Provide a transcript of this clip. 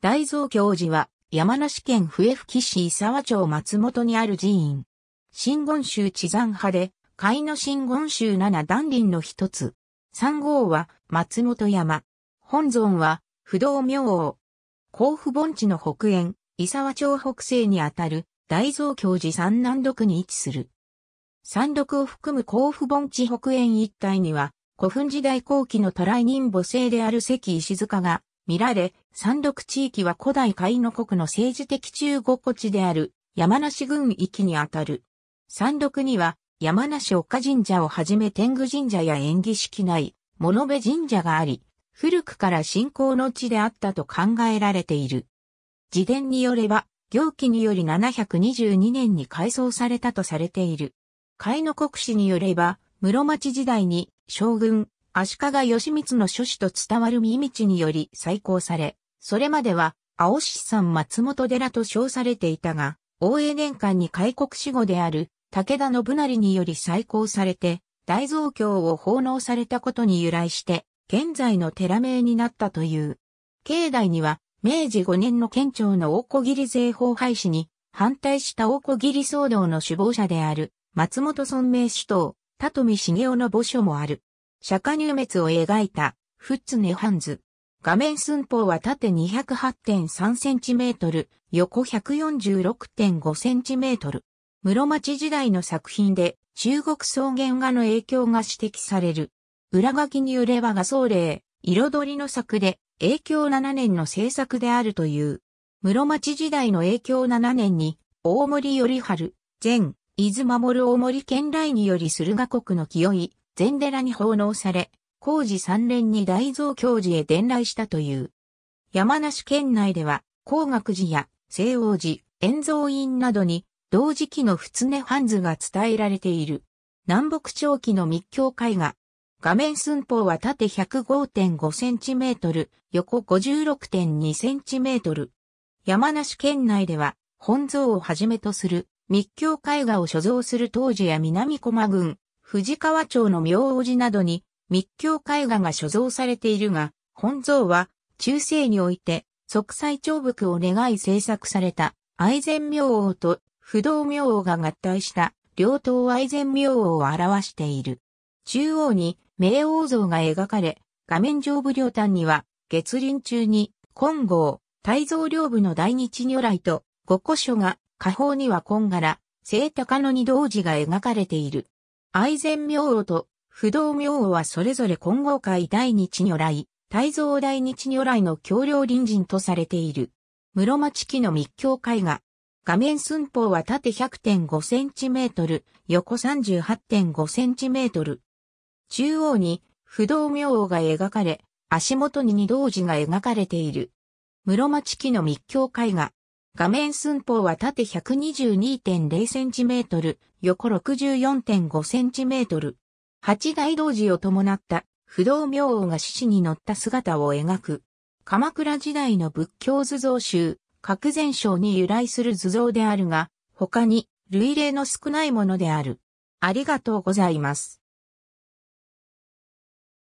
大蔵教寺は山梨県笛吹市伊沢町松本にある寺院。真言宗地山派で、海の真言宗七段林の一つ。三号は松本山。本尊は不動明王。甲府盆地の北縁、伊沢町北西にあたる大蔵教寺三南独に位置する。三独を含む甲府盆地北縁一帯には、古墳時代後期の渡来人母性である関石塚が見られ、山麓地域は古代海の国の政治的中国地である山梨郡域にあたる。山麓には山梨岡神社をはじめ天狗神社や縁起式内、物部神社があり、古くから信仰の地であったと考えられている。自伝によれば、行基により722年に改装されたとされている。海の国史によれば、室町時代に将軍、足利義満の諸子と伝わる三道により再興され、それまでは、青志山松本寺と称されていたが、大江年間に開国死後である武田信成により再興されて、大蔵経を奉納されたことに由来して、現在の寺名になったという。境内には、明治5年の県庁の大小切税法廃止に、反対した大小切騒動の首謀者である、松本村明主党、田富重雄の墓所もある。釈迦入滅を描いた、フッツネハンズ。画面寸法は縦 208.3cm、横 146.5cm。室町時代の作品で中国草原画の影響が指摘される。裏書きによれば画奏霊、彩りの作で影響7年の制作であるという。室町時代の影響7年に、大森頼春、前、伊豆守大森県来により駿河国の清い、禅寺に奉納され、工事三連に大蔵教寺へ伝来したという。山梨県内では、工学寺や西王寺、円蔵院などに、同時期の仏根ハンズが伝えられている。南北朝期の密教絵画。画面寸法は縦 105.5cm、横 56.2cm。山梨県内では、本蔵をはじめとする密教絵画を所蔵する当時や南駒郡、藤川町の明王寺などに密教絵画が所蔵されているが、本像は中世において即祭長伏を願い制作された愛禅明王と不動明王が合体した両党愛禅明王を表している。中央に明王像が描かれ、画面上部両端には月輪中に金剛、大蔵両部の大日如来と五古書が下方には金柄、聖高の二道寺が描かれている。愛禅明王と不動明王はそれぞれ金剛界第日如来、大蔵大日如来の橋梁隣人とされている。室町期の密教絵画。画面寸法は縦 100.5cm、横 38.5cm。中央に不動明王が描かれ、足元に二道寺が描かれている。室町期の密教絵画。画面寸法は縦 122.0cm、横 64.5cm。八大道寺を伴った不動明王が獅子に乗った姿を描く。鎌倉時代の仏教図像集、格前章に由来する図像であるが、他に類例の少ないものである。ありがとうございます。